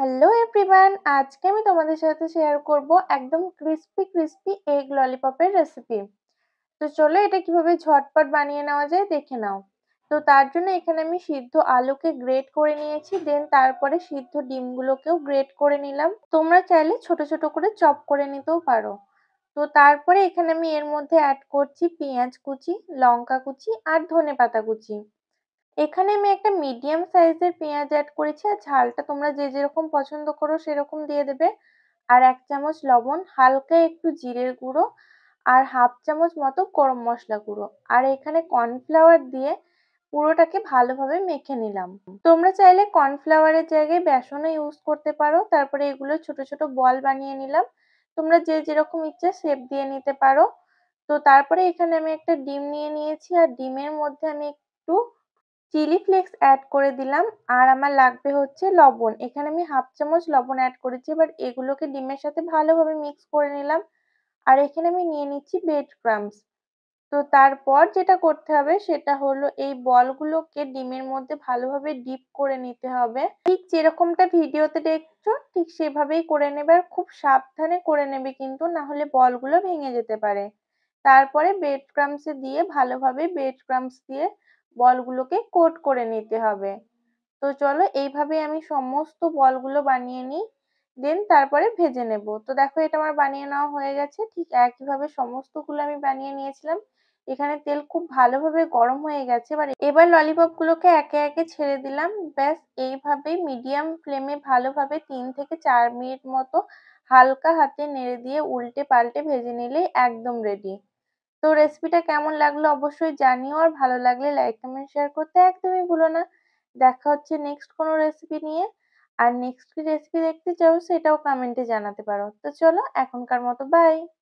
hello everyone আজকে আমি তোমাদের সাথে শেয়ার করব একদম ক্রিস্পি ক্রিস্পি এগ ললিপপের রেসিপি তো চলো এটা কিভাবে ঝটপট বানিয়ে নেওয়া যায় দেখে নাও তো তার জন্য এখানে আমি সিদ্ধ আলুকে গ্রেট করে নিয়েছি দেন তারপরে সিদ্ধ ডিমগুলোকেও গ্রেট করে নিলাম তোমরা চাইলে ছোট ছোট করে চপ করে নিতেও পারো তো তারপরে এখানে আমি এর মধ্যে অ্যাড করছি পেঁয়াজ কুচি লঙ্কা কুচি আর ধনে পাতা কুচি এখানে আমি একটা মিডিয়াম সাইজের পেঁয়াজ অ্যাড করেছি আর ঝালটা তোমরা যে যেরকম পছন্দ করো সেরকম দিয়ে দেবে আর এক চামচ লবণ হালকা একটু জিরের গুঁড়ো আর হাফ চামচ মতো গরম মশলা গুঁড়ো আর এখানে কর্নফ্লাওয়ার দিয়ে পুরোটাকে ভালোভাবে মেখে নিলাম তোমরা চাইলে কর্নফ্লাওয়ারের জায়গায় বেসনও ইউজ করতে পারো তারপরে এগুলো ছোট ছোট বল বানিয়ে নিলাম তোমরা যে যেরকম ইচ্ছে শেপ দিয়ে নিতে পারো তো তারপরে এখানে আমি একটা ডিম নিয়ে নিয়েছি আর ডিমের মধ্যে আমি একটু চিলি ফ্লেক্স অ্যাড করে দিলাম আর আমার লাগবে হচ্ছে লবণ এখানে আমি হাফ চামচ লবণ অ্যাড করেছি এবার এগুলোকে ডিমের সাথে ভালোভাবে মিক্স করে নিলাম আর এখানে আমি নিয়ে নিচ্ছি বেড ক্রামস তো তারপর যেটা করতে হবে সেটা হলো এই বলগুলোকে ডিমের মধ্যে ভালোভাবে ডিপ করে নিতে হবে ঠিক যেরকমটা ভিডিওতে দেখছো ঠিক সেভাবেই করে নেবে আর খুব সাবধানে করে নেবে কিন্তু না হলে বলগুলো ভেঙে যেতে পারে তারপরে বেড ক্রামসে দিয়ে ভালোভাবে বেড ক্রামস দিয়ে বলগুলোকে কোট করে নিতে হবে তো চলো এইভাবে আমি সমস্ত বলগুলো বানিয়ে নিই দেন তারপরে ভেজে নেব তো দেখো এটা আমার বানিয়ে নেওয়া হয়ে গেছে ঠিক একইভাবে সমস্তগুলো আমি বানিয়ে নিয়েছিলাম এখানে তেল খুব ভালোভাবে গরম হয়ে গেছে এবার এবার ললিপপগুলোকে একে একে ছেড়ে দিলাম ব্যাস এইভাবেই মিডিয়াম ফ্লেমে ভালোভাবে তিন থেকে চার মিনিট মতো হালকা হাতে নেড়ে দিয়ে উল্টে পাল্টে ভেজে নিলেই একদম রেডি তো রেসিপিটা কেমন লাগলো অবশ্যই জানিও আর ভালো লাগলে লাইক কমেন্ট শেয়ার করতে একদমই ভুলো না দেখা হচ্ছে নেক্সট কোনো রেসিপি নিয়ে আর নেক্সট কি রেসিপি দেখতে চাও সেটাও কমেন্টে জানাতে পারো তো চলো এখনকার মতো বাই